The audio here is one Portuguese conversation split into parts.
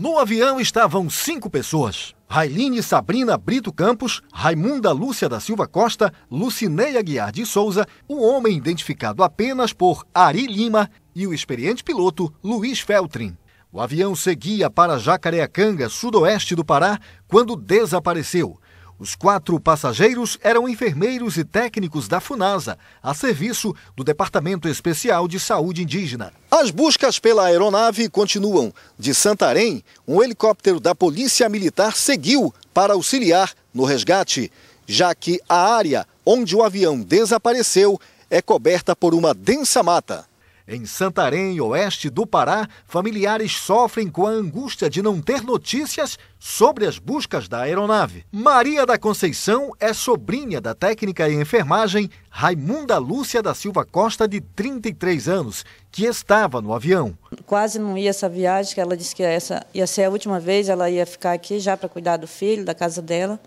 No avião estavam cinco pessoas. Railine Sabrina Brito Campos, Raimunda Lúcia da Silva Costa, Lucineia Guiar de Souza, o um homem identificado apenas por Ari Lima e o experiente piloto Luiz Feltrin. O avião seguia para Jacareacanga, sudoeste do Pará, quando desapareceu. Os quatro passageiros eram enfermeiros e técnicos da FUNASA, a serviço do Departamento Especial de Saúde Indígena. As buscas pela aeronave continuam. De Santarém, um helicóptero da Polícia Militar seguiu para auxiliar no resgate, já que a área onde o avião desapareceu é coberta por uma densa mata. Em Santarém, oeste do Pará, familiares sofrem com a angústia de não ter notícias sobre as buscas da aeronave. Maria da Conceição é sobrinha da técnica em enfermagem Raimunda Lúcia da Silva Costa, de 33 anos, que estava no avião. Quase não ia essa viagem, que ela disse que essa ia ser a última vez, ela ia ficar aqui já para cuidar do filho, da casa dela.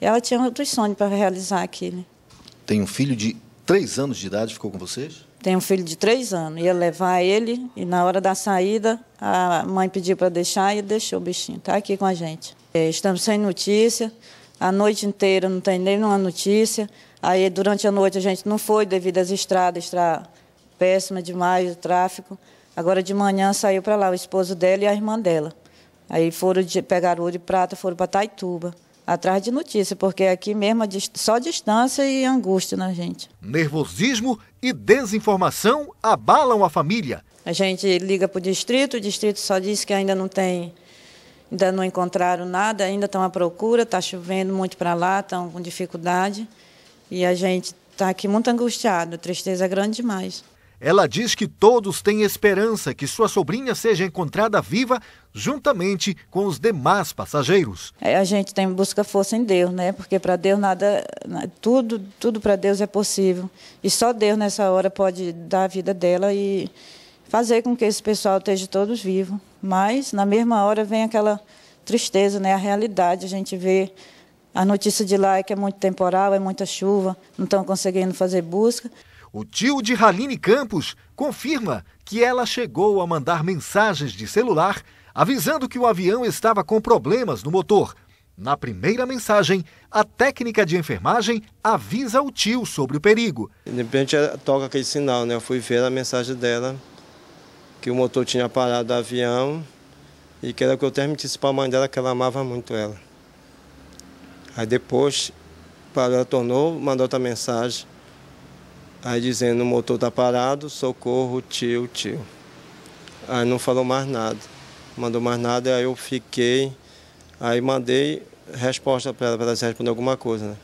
E ela tinha outros sonhos para realizar aqui. Tem um filho de 3 anos de idade, ficou com vocês? Tem um filho de três anos, ia levar ele e na hora da saída a mãe pediu para deixar e deixou o bichinho. Está aqui com a gente. É, estamos sem notícia, a noite inteira não tem nenhuma notícia. Aí durante a noite a gente não foi devido às estradas, estrada tá péssima demais, o tráfego. Agora de manhã saiu para lá o esposo dela e a irmã dela. Aí foram pegar pegaram ouro e prata, foram para Taituba atrás de notícia, porque aqui mesmo só distância e angústia na né, gente. Nervosismo e desinformação abalam a família. A gente liga para o distrito, o distrito só diz que ainda não tem, ainda não encontraram nada, ainda estão à procura, está chovendo muito para lá, estão com dificuldade. E a gente está aqui muito angustiado, a tristeza é grande demais. Ela diz que todos têm esperança que sua sobrinha seja encontrada viva juntamente com os demais passageiros. A gente tem busca força em Deus, né? Porque para Deus nada, tudo, tudo para Deus é possível. E só Deus nessa hora pode dar a vida dela e fazer com que esse pessoal esteja todos vivos. Mas na mesma hora vem aquela tristeza, né? A realidade a gente vê a notícia de lá é que é muito temporal, é muita chuva, não estão conseguindo fazer busca. O tio de Haline Campos confirma que ela chegou a mandar mensagens de celular avisando que o avião estava com problemas no motor. Na primeira mensagem, a técnica de enfermagem avisa o tio sobre o perigo. De repente eh, toca aquele sinal, né? Eu fui ver a mensagem dela que o motor tinha parado do avião e que era o que eu transmitisse para a mãe dela, que ela amava muito ela. Aí depois, ela tornou, mandou outra mensagem Aí dizendo, o motor tá parado, socorro, tio, tio. Aí não falou mais nada. Mandou mais nada, aí eu fiquei. Aí mandei resposta para ela, para ela se responder alguma coisa, né?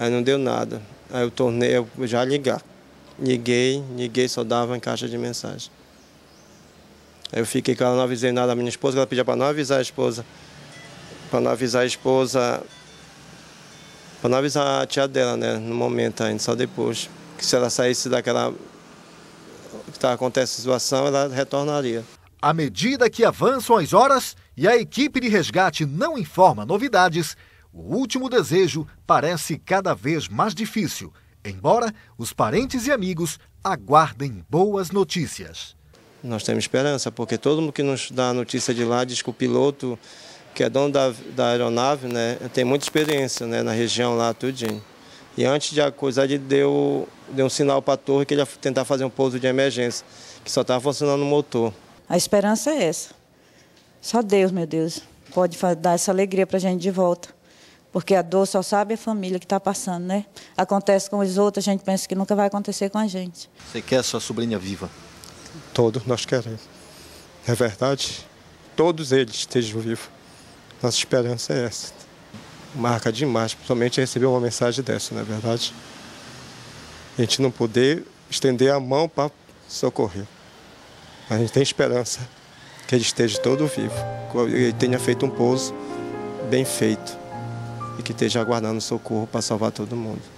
Aí não deu nada. Aí eu tornei, eu já ligar. Liguei, liguei, só dava em caixa de mensagem. Aí eu fiquei com ela, não avisei nada à minha esposa, ela pedia para não avisar a esposa. Para não avisar a esposa. Para não avisar a tia dela, né? No momento ainda, só depois que se ela saísse daquela que tá, acontece a situação, ela retornaria. À medida que avançam as horas e a equipe de resgate não informa novidades, o último desejo parece cada vez mais difícil, embora os parentes e amigos aguardem boas notícias. Nós temos esperança, porque todo mundo que nos dá a notícia de lá diz que o piloto, que é dono da, da aeronave, né, tem muita experiência né, na região lá, tudinho. E antes de acusar, ele deu, deu um sinal para a torre que ele ia tentar fazer um pouso de emergência, que só estava funcionando o motor. A esperança é essa. Só Deus, meu Deus, pode dar essa alegria para a gente de volta. Porque a dor só sabe a família que está passando, né? Acontece com os outros, a gente pensa que nunca vai acontecer com a gente. Você quer a sua sobrinha viva? Todos nós queremos. É verdade. Todos eles estejam vivos. Nossa esperança é essa marca demais, principalmente receber uma mensagem dessa, não é verdade? A gente não poder estender a mão para socorrer. Mas a gente tem esperança que ele esteja todo vivo, que ele tenha feito um pouso bem feito e que esteja aguardando socorro para salvar todo mundo.